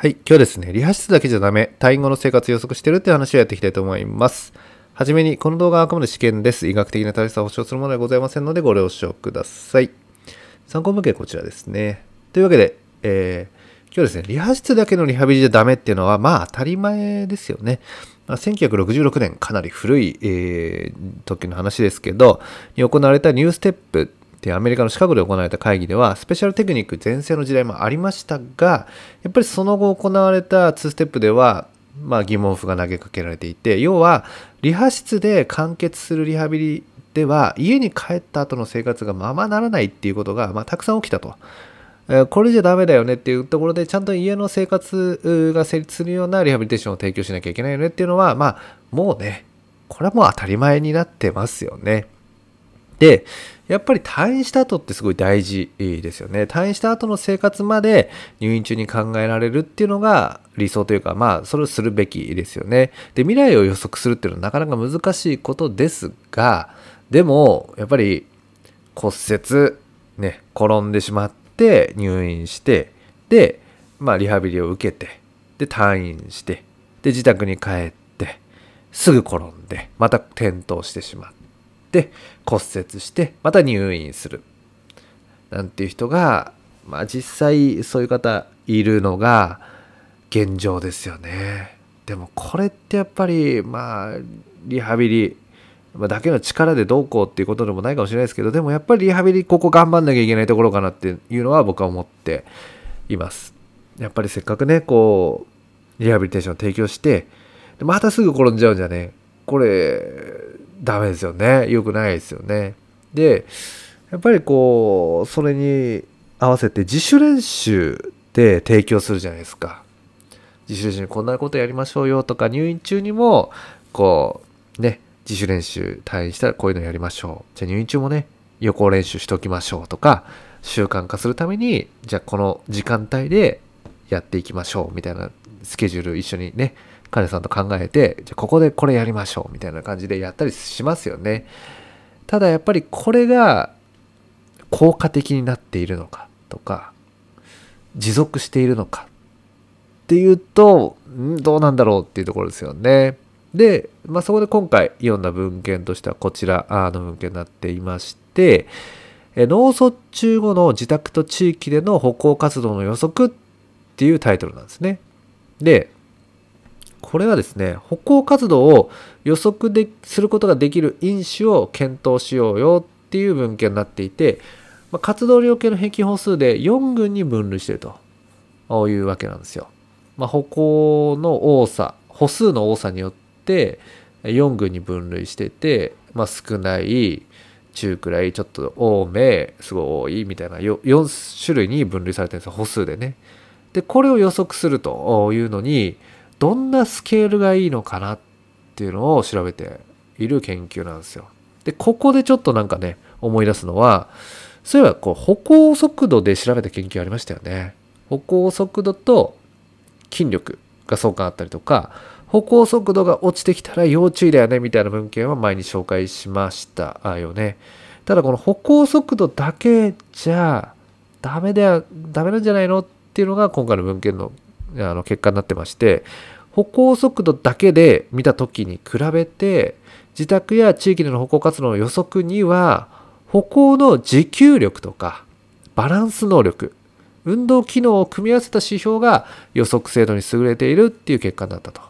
はい、今日ですね、リハ室だけじゃダメ、退院後の生活予測してるって話をやっていきたいと思います。はじめに、この動画はあくまで試験です。医学的な大切さを保証するものではございませんので、ご了承ください。参考文献こちらですね。というわけで、えー、今日ですね、リハ室だけのリハビリじゃダメっていうのは、まあ当たり前ですよね。まあ、1966年、かなり古い、えー、時の話ですけど、に行われたニューステップで、アメリカのシカゴで行われた会議ではスペシャルテクニック全盛の時代もありましたがやっぱりその後行われた2ステップではまあ、疑問符が投げかけられていて要はリハ室で完結するリハビリでは家に帰った後の生活がままならないっていうことが、まあ、たくさん起きたと。これじゃダメだよねっていうところでちゃんと家の生活が成立するようなリハビリテーションを提供しなきゃいけないよねっていうのはまあもうねこれはもう当たり前になってますよね。で、やっぱり退院した後ってすごい大事ですよね。退院した後の生活まで入院中に考えられるっていうのが理想というか、まあ、それをするべきですよね。で、未来を予測するっていうのはなかなか難しいことですが、でも、やっぱり骨折、ね、転んでしまって入院して、で、まあ、リハビリを受けて、で、退院して、で、自宅に帰って、すぐ転んで、また転倒してしまって、って骨折してまた入院するなんていう人が、まあ、実際そういう方いるのが現状ですよね。でもこれってやっぱりまあリハビリだけの力でどうこうっていうことでもないかもしれないですけどでもやっぱりリハビリここ頑張んなきゃいけないところかなっていうのは僕は思っています。やっぱりせっかくねこうリハビリテーションを提供してまたすぐ転んじゃうんじゃねこれダメですよね。良くないですよね。で、やっぱりこう、それに合わせて自主練習で提供するじゃないですか。自主練習にこんなことやりましょうよとか、入院中にも、こう、ね、自主練習退院したらこういうのやりましょう。じゃあ入院中もね、予行練習しておきましょうとか、習慣化するために、じゃあこの時間帯でやっていきましょうみたいなスケジュール一緒にね、彼さんと考えて、じゃここでこれやりましょうみたいな感じでやったりしますよね。ただやっぱりこれが効果的になっているのかとか、持続しているのかっていうと、どうなんだろうっていうところですよね。で、まあ、そこで今回読んだ文献としてはこちらの文献になっていまして、脳卒中後の自宅と地域での歩行活動の予測っていうタイトルなんですね。で、これはですね、歩行活動を予測ですることができる因子を検討しようよっていう文献になっていて、ま活動量計の平均歩数で4群に分類してるというわけなんですよ。まあ、歩行の多さ、歩数の多さによって4群に分類してて、まあ、少ない、中くらい、ちょっと多め、すごい多いみたいな 4, 4種類に分類されてるんですよ。歩数でね。で、これを予測するというのに、どんなスケールがいいのかなっていうのを調べている研究なんですよ。で、ここでちょっとなんかね、思い出すのは、そういえばこう歩行速度で調べた研究ありましたよね。歩行速度と筋力が相関あったりとか、歩行速度が落ちてきたら要注意だよねみたいな文献は前に紹介しましたよね。ただこの歩行速度だけじゃダメだよ、ダメなんじゃないのっていうのが今回の文献のあの結果になってまして、歩行速度だけで見た時に比べて、自宅や地域での歩行活動の予測には、歩行の持久力とか、バランス能力、運動機能を組み合わせた指標が予測精度に優れているっていう結果になったと。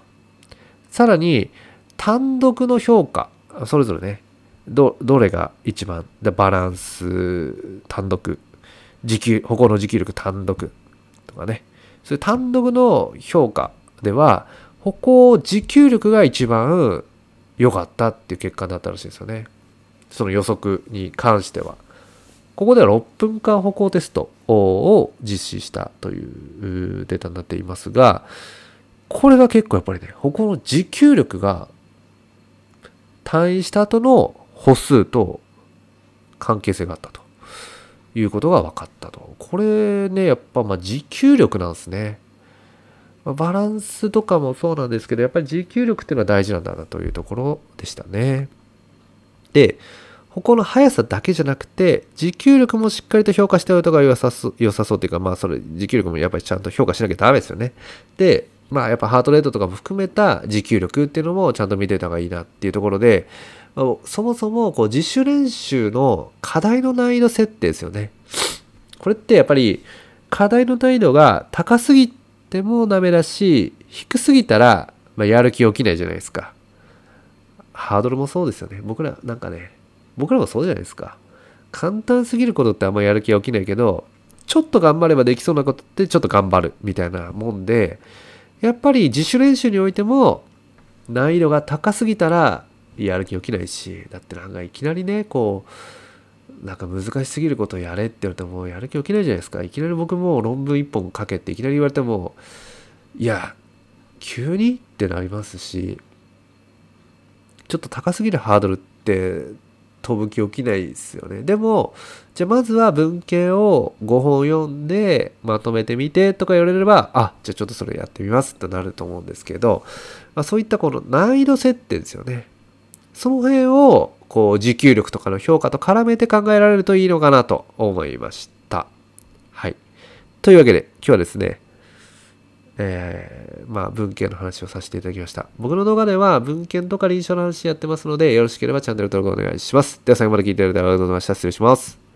さらに、単独の評価、それぞれね、ど、どれが一番、バランス、単独、時給、歩行の持久力単独とかね、それ単独の評価では、歩行持久力が一番良かったっていう結果になったらしいんですよね。その予測に関しては。ここでは6分間歩行テストを実施したというデータになっていますが、これが結構やっぱりね、歩行の持久力が退院した後の歩数と関係性があったと。いうことが分かったと。これね、やっぱま持久力なんですね。バランスとかもそうなんですけど、やっぱり持久力っていうのは大事なんだなというところでしたね。で、歩行の速さだけじゃなくて、持久力もしっかりと評価しておいた方が良さそう、良さそうっていうか、まあそれ、持久力もやっぱりちゃんと評価しなきゃダメですよね。で、まあやっぱハートレートとかも含めた持久力っていうのもちゃんと見ていた方がいいなっていうところで、そもそもこう自主練習の課題の難易度設定ですよね。これってやっぱり課題の難易度が高すぎてもダメだし、低すぎたら、まやる気起きないじゃないですか。ハードルもそうですよね。僕ら、なんかね、僕らもそうじゃないですか。簡単すぎることってあんまやる気起きないけど、ちょっと頑張ればできそうなことってちょっと頑張るみたいなもんで、やっぱり自主練習においても難易度が高すぎたらやる気起きないしだってなんかいきなりねこうなんか難しすぎることをやれって言われてもやる気起きないじゃないですかいきなり僕も論文1本書けっていきなり言われてもいや急にってなりますしちょっと高すぎるハードルって飛ぶ気起きないですよねでもじゃあまずは文献を5本読んでまとめてみてとか言われればあじゃあちょっとそれやってみますってなると思うんですけど、まあ、そういったこの難易度設定ですよねその辺を、こう、持久力とかの評価と絡めて考えられるといいのかなと思いました。はい。というわけで、今日はですね、えー、まあ、文献の話をさせていただきました。僕の動画では文献とか臨床の話やってますので、よろしければチャンネル登録お願いします。では最後まで聞いていただいてありがとうございました。失礼します。